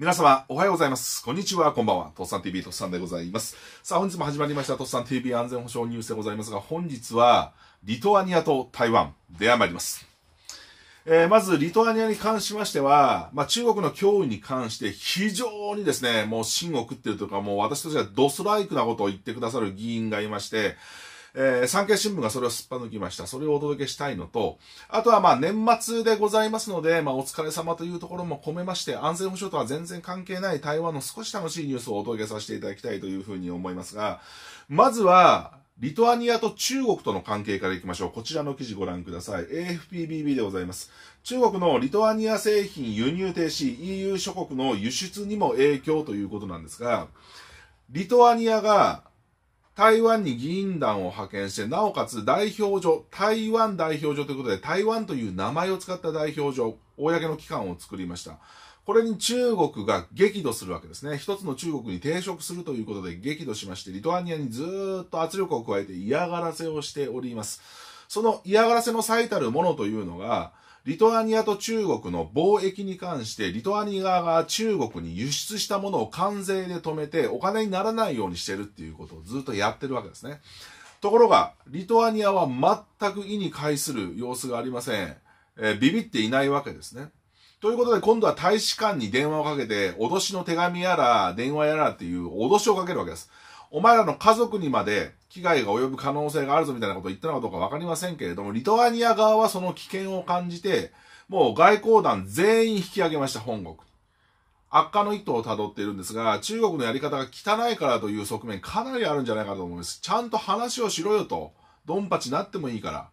皆様、おはようございます。こんにちは、こんばんは。とっさん TV、とっさんでございます。さあ、本日も始まりました、とっさん TV 安全保障ニュースでございますが、本日は、リトアニアと台湾であまります。えー、まず、リトアニアに関しましては、まあ、中国の脅威に関して、非常にですね、もう芯を食ってるというか、もう私としてはドストライクなことを言ってくださる議員がいまして、えー、産経新聞がそれをすっぱ抜きました。それをお届けしたいのと、あとはまあ年末でございますので、まあお疲れ様というところも込めまして、安全保障とは全然関係ない台湾の少し楽しいニュースをお届けさせていただきたいというふうに思いますが、まずは、リトアニアと中国との関係からいきましょう。こちらの記事ご覧ください。AFPBB でございます。中国のリトアニア製品輸入停止、EU 諸国の輸出にも影響ということなんですが、リトアニアが台湾に議員団を派遣して、なおかつ代表所、台湾代表所ということで、台湾という名前を使った代表所、公の機関を作りました。これに中国が激怒するわけですね。一つの中国に抵触するということで激怒しまして、リトアニアにずっと圧力を加えて嫌がらせをしております。その嫌がらせの最たるものというのが、リトアニアと中国の貿易に関して、リトアニアが中国に輸出したものを関税で止めて、お金にならないようにしてるっていうことをずっとやってるわけですね。ところが、リトアニアは全く意に介する様子がありません。えー、ビビっていないわけですね。ということで、今度は大使館に電話をかけて、脅しの手紙やら、電話やらっていう脅しをかけるわけです。お前らの家族にまで、危害が及ぶ可能性があるぞみたいなことを言ったのかどうかわかりませんけれども、リトアニア側はその危険を感じて、もう外交団全員引き上げました、本国。悪化の一途をたどっているんですが、中国のやり方が汚いからという側面かなりあるんじゃないかと思います。ちゃんと話をしろよと。ドンパチなってもいいから。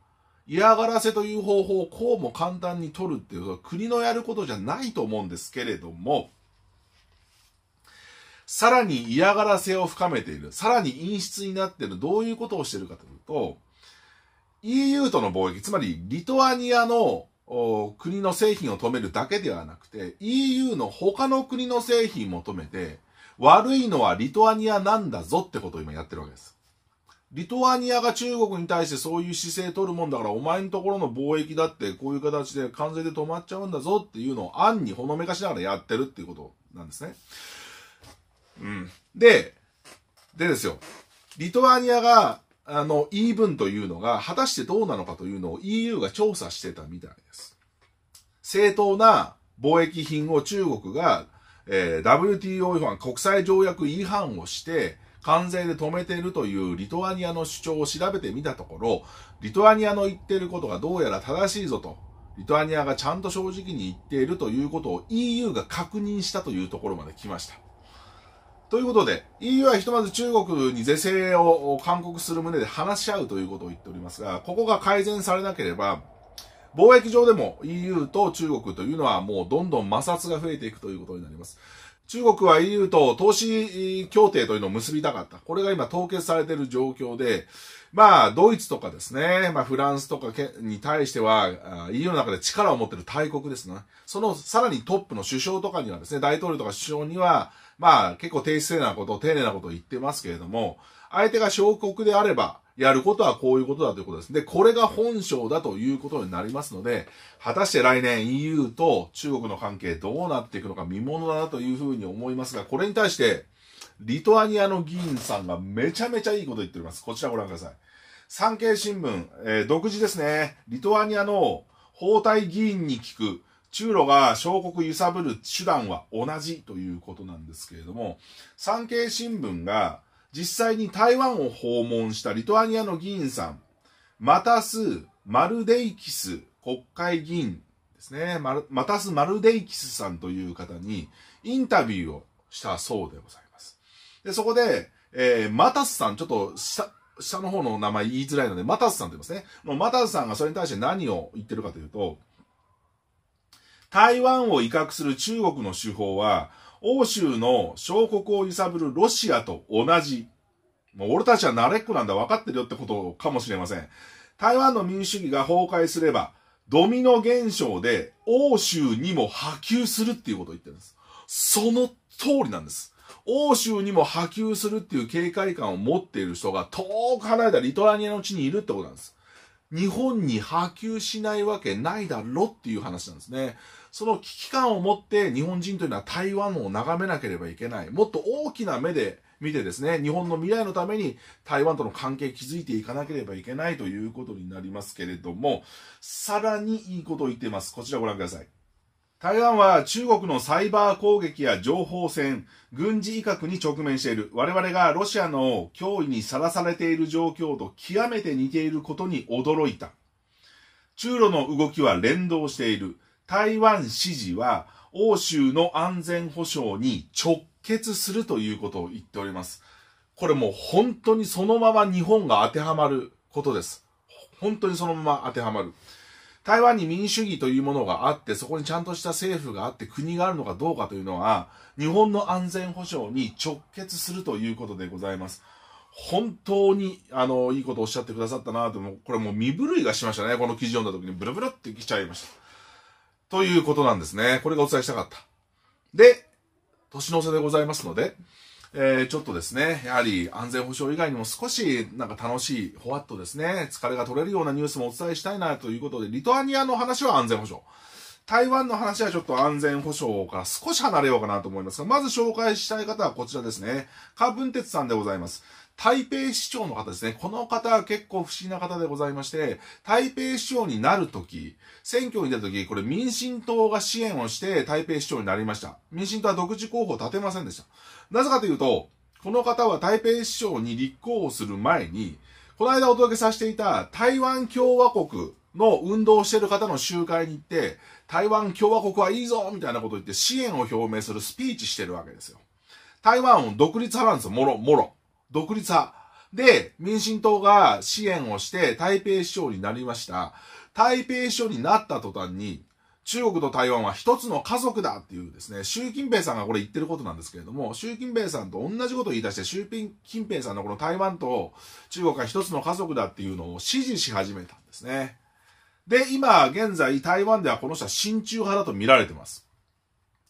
嫌がらせという方法をこうも簡単に取るっていうのは国のやることじゃないと思うんですけれども、さらに嫌がらせを深めている、さらに陰湿になっている、どういうことをしているかというと、EU との貿易、つまりリトアニアの国の製品を止めるだけではなくて、EU の他の国の製品も止めて、悪いのはリトアニアなんだぞってことを今やってるわけです。リトアニアが中国に対してそういう姿勢取るもんだから、お前のところの貿易だってこういう形で関税で止まっちゃうんだぞっていうのを暗にほのめかしながらやってるっていうことなんですね。うん。で、でですよ。リトアニアが、あの、言い分というのが、果たしてどうなのかというのを EU が調査してたみたいです。正当な貿易品を中国が、えー、WTO 違反、国際条約違反をして、関税で止めているというリトアニアの主張を調べてみたところ、リトアニアの言っていることがどうやら正しいぞと、リトアニアがちゃんと正直に言っているということを EU が確認したというところまで来ました。ということで、EU はひとまず中国に是正を勧告する旨で話し合うということを言っておりますが、ここが改善されなければ、貿易上でも EU と中国というのはもうどんどん摩擦が増えていくということになります。中国は EU と投資協定というのを結びたかった。これが今凍結されている状況で、まあ、ドイツとかですね、まあ、フランスとかに対しては、EU の中で力を持っている大国ですね。そのさらにトップの首相とかにはですね、大統領とか首相には、まあ、結構低姿勢なこと、丁寧なことを言ってますけれども、相手が小国であれば、やることはこういうことだということです。で、これが本性だということになりますので、果たして来年 EU と中国の関係どうなっていくのか見ものだなというふうに思いますが、これに対して、リトアニアの議員さんがめちゃめちゃいいこと言っております。こちらご覧ください。産経新聞、えー、独自ですね。リトアニアの包帯議員に聞く、中ロが小国揺さぶる手段は同じということなんですけれども、産経新聞が、実際に台湾を訪問したリトアニアの議員さん、マタス・マルデイキス国会議員ですね、マタス・マルデイキスさんという方にインタビューをしたそうでございます。で、そこで、えー、マタスさん、ちょっと下、下の方の名前言いづらいので、マタスさんと言いますね。マタスさんがそれに対して何を言ってるかというと、台湾を威嚇する中国の手法は、欧州の小国を揺さぶるロシアと同じ、もう俺たちは慣れっこなんだ分かってるよってことかもしれません。台湾の民主主義が崩壊すれば、ドミノ現象で欧州にも波及するっていうことを言ってるんです。その通りなんです。欧州にも波及するっていう警戒感を持っている人が遠く離れたリトアニアの地にいるってことなんです。日本に波及しないわけないだろっていう話なんですね。その危機感を持って日本人というのは台湾を眺めなければいけない。もっと大きな目で見てですね、日本の未来のために台湾との関係築いていかなければいけないということになりますけれども、さらにいいことを言っています。こちらご覧ください。台湾は中国のサイバー攻撃や情報戦、軍事威嚇に直面している。我々がロシアの脅威にさらされている状況と極めて似ていることに驚いた。中ロの動きは連動している。台湾支持は欧州の安全保障に直結するということを言っております。これもう本当にそのまま日本が当てはまることです。本当にそのまま当てはまる。台湾に民主主義というものがあって、そこにちゃんとした政府があって、国があるのかどうかというのは、日本の安全保障に直結するということでございます。本当に、あの、いいことをおっしゃってくださったなと、これもう身震いがしましたね。この記事読んだ時にブルブルって来ちゃいました。ということなんですね。これがお伝えしたかった。で、年の瀬でございますので、えー、ちょっとですね、やはり安全保障以外にも少しなんか楽しい、ほわっとですね、疲れが取れるようなニュースもお伝えしたいなということで、リトアニアの話は安全保障。台湾の話はちょっと安全保障から少し離れようかなと思いますが、まず紹介したい方はこちらですね。カーブンテツさんでございます。台北市長の方ですね。この方は結構不思議な方でございまして、台北市長になるとき、選挙に出たとき、これ民進党が支援をして台北市長になりました。民進党は独自候補を立てませんでした。なぜかというと、この方は台北市長に立候補する前に、この間お届けさせていた台湾共和国の運動をしている方の集会に行って、台湾共和国はいいぞみたいなことを言って支援を表明するスピーチしてるわけですよ。台湾を独立派なんですよ、もろ、もろ。独立派。で、民進党が支援をして台北市長になりました。台北市長になった途端に、中国と台湾は一つの家族だっていうですね、習近平さんがこれ言ってることなんですけれども、習近平さんと同じことを言い出して、習近平さんのこの台湾と中国が一つの家族だっていうのを支持し始めたんですね。で、今現在台湾ではこの人は親中派だと見られてます。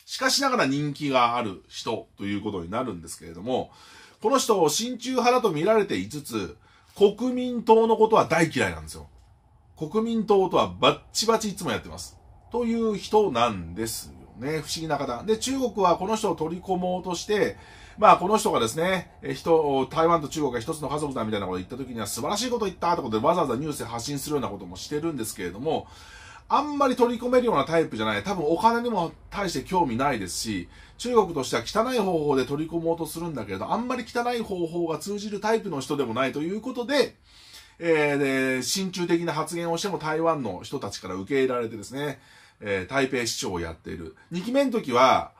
しかしながら人気がある人ということになるんですけれども、この人を親中派だと見られていつつ、国民党のことは大嫌いなんですよ。国民党とはバッチバチいつもやってます。という人なんですよね。不思議な方。で、中国はこの人を取り込もうとして、まあこの人がですね、人、台湾と中国が一つの家族だみたいなことを言った時には素晴らしいこと言ったってことでわざわざニュースで発信するようなこともしてるんですけれども、あんまり取り込めるようなタイプじゃない。多分お金にも対して興味ないですし、中国としては汚い方法で取り込もうとするんだけれど、あんまり汚い方法が通じるタイプの人でもないということで、えー、で、親中的な発言をしても台湾の人たちから受け入れられてですね、えー、台北市長をやっている。2期目の時は、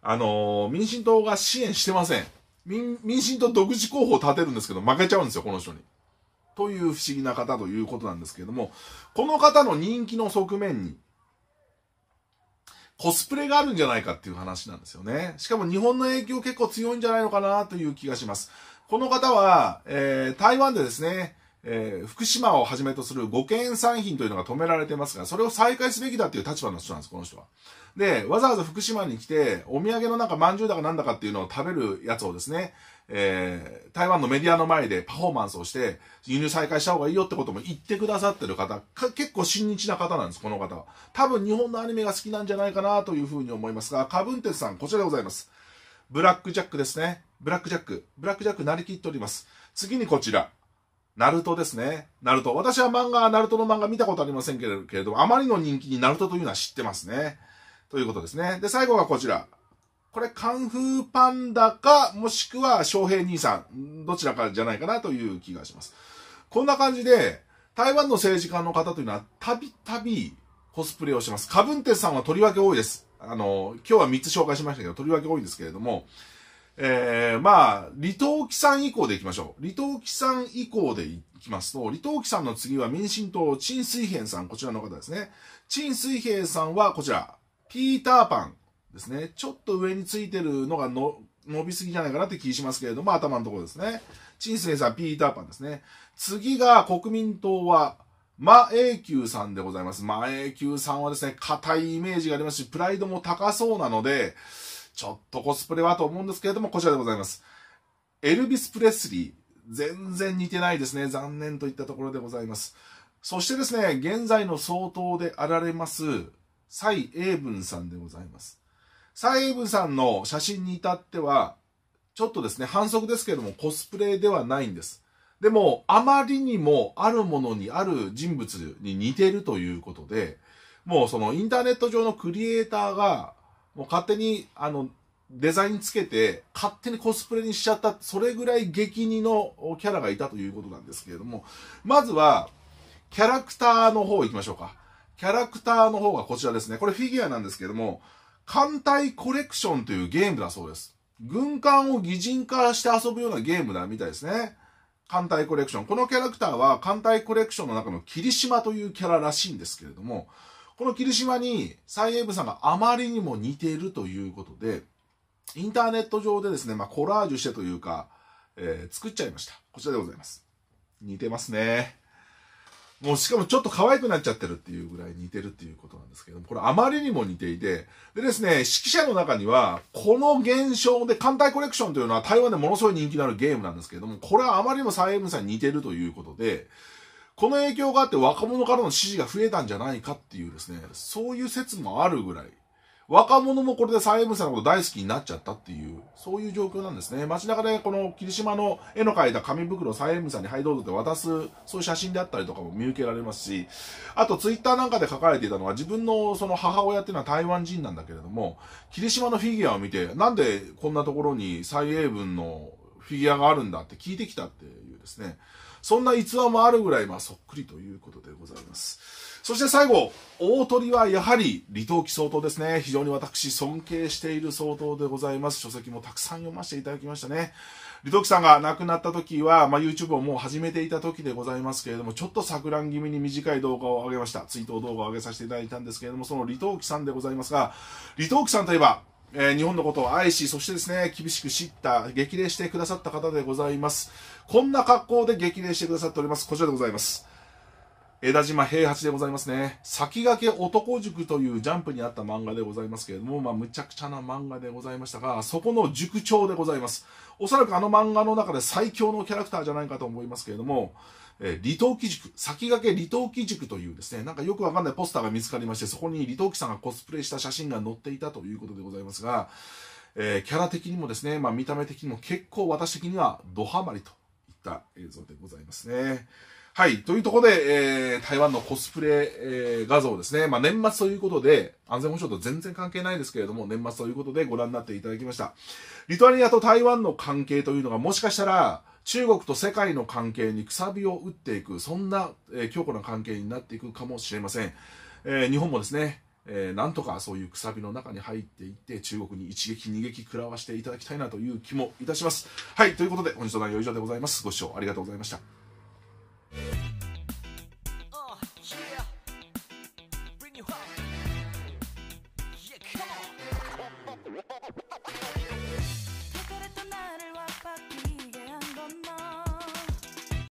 あのー、民進党が支援してません。民、民進党独自候補を立てるんですけど、負けちゃうんですよ、この人に。という不思議な方ということなんですけれども、この方の人気の側面に、コスプレがあるんじゃないかっていう話なんですよね。しかも日本の影響結構強いんじゃないのかなという気がします。この方は、えー、台湾でですね、えー、福島をはじめとする5軒産品というのが止められてますが、それを再開すべきだっていう立場の人なんです、この人は。で、わざわざ福島に来て、お土産のなんか饅頭だかなんだかっていうのを食べるやつをですね、えー、台湾のメディアの前でパフォーマンスをして、輸入再開した方がいいよってことも言ってくださってる方、結構親日な方なんです、この方は。多分日本のアニメが好きなんじゃないかなというふうに思いますが、カブンテツさん、こちらでございます。ブラックジャックですね。ブラックジャック。ブラックジャックなりきっております。次にこちら。ナルトですね。ナルト。私は漫画、ナルトの漫画見たことありませんけれども、あまりの人気にナルトというのは知ってますね。ということですね。で、最後がこちら。これ、カンフーパンダか、もしくは、翔平兄さん、どちらかじゃないかなという気がします。こんな感じで、台湾の政治家の方というのは、たびたびコスプレをします。カブンテスさんはとりわけ多いです。あの、今日は3つ紹介しましたけど、とりわけ多いですけれども、えー、まあ、李登輝さん以降でいきましょう。李登輝さん以降でいきますと、李登輝さんの次は民進党、陳水平さん、こちらの方ですね。陳水平さんはこちら、ピーターパンですね。ちょっと上についてるのがの伸びすぎじゃないかなって気しますけれども、頭のところですね。陳水平さん、ピーターパンですね。次が国民党は、マ永久さんでございます。マ永久さんはですね、硬いイメージがありますし、プライドも高そうなので、ちょっとコスプレはと思うんですけれども、こちらでございます。エルビス・プレスリー。全然似てないですね。残念といったところでございます。そしてですね、現在の総統であられます、蔡英文さんでございます。蔡英文さんの写真に至っては、ちょっとですね、反則ですけれども、コスプレではないんです。でも、あまりにもあるものにある人物に似てるということで、もうそのインターネット上のクリエイターがもう勝手に、あの、デザインつけて、勝手にコスプレにしちゃった、それぐらい激似のキャラがいたということなんですけれども、まずは、キャラクターの方行きましょうか。キャラクターの方がこちらですね。これフィギュアなんですけれども、艦隊コレクションというゲームだそうです。軍艦を擬人化して遊ぶようなゲームだみたいですね。艦隊コレクション。このキャラクターは艦隊コレクションの中の霧島というキャラらしいんですけれども、この霧島に蔡英文さんがあまりにも似ているということで、インターネット上でですね、まあ、コラージュしてというか、えー、作っちゃいました。こちらでございます。似てますね。もうしかもちょっと可愛くなっちゃってるっていうぐらい似てるっていうことなんですけども、これあまりにも似ていて、でですね、指揮者の中には、この現象で、艦隊コレクションというのは台湾でものすごい人気のあるゲームなんですけども、これはあまりにも蔡英文さんに似てるということで、この影響があって若者からの支持が増えたんじゃないかっていうですね、そういう説もあるぐらい、若者もこれで蔡英文さんのこと大好きになっちゃったっていう、そういう状況なんですね。街中でこの霧島の絵の描いた紙袋を蔡英文さんにはいどうぞって渡す、そういう写真であったりとかも見受けられますし、あとツイッターなんかで書かれていたのは自分のその母親っていうのは台湾人なんだけれども、霧島のフィギュアを見て、なんでこんなところに蔡英文のフィギュアがあるんだって聞いてきたっていうですね。そんな逸話もあるぐらい、まあ、そっくりということでございます。そして最後、大鳥はやはり、李登輝総統ですね。非常に私、尊敬している総統でございます。書籍もたくさん読ませていただきましたね。李登輝さんが亡くなった時は、まあ、YouTube をもう始めていた時でございますけれども、ちょっと錯乱気味に短い動画を上げました。追悼動画を上げさせていただいたんですけれども、その李登輝さんでございますが、李登輝さんといえば、えー、日本のことを愛し、そしてですね、厳しく知った、激励してくださった方でございます。こんな格好で激励してくださっております。こちらでございます。枝島平八でございますね。先駆け男塾というジャンプにあった漫画でございますけれども、まあ、むちゃくちゃな漫画でございましたが、そこの塾長でございます。おそらくあの漫画の中で最強のキャラクターじゃないかと思いますけれども、えー、離島記塾、先駆け離島記塾というですね、なんかよくわかんないポスターが見つかりまして、そこに離島記さんがコスプレした写真が載っていたということでございますが、えー、キャラ的にもですね、まあ、見た目的にも結構私的にはドハマりとった映像でございますね。はい。というところで、えー、台湾のコスプレ、えー、画像ですね。まあ、年末ということで、安全保障と全然関係ないですけれども、年末ということでご覧になっていただきました。リトアニアと台湾の関係というのが、もしかしたら、中国と世界の関係にくさびを打っていく、そんな、えー、強固な関係になっていくかもしれません。えー、日本もですね、えー、なんとかそういうくさびの中に入っていって中国に一撃二撃食らわしていただきたいなという気もいたしますはいということで本日の内容は以上でございますご視聴ありがとうございました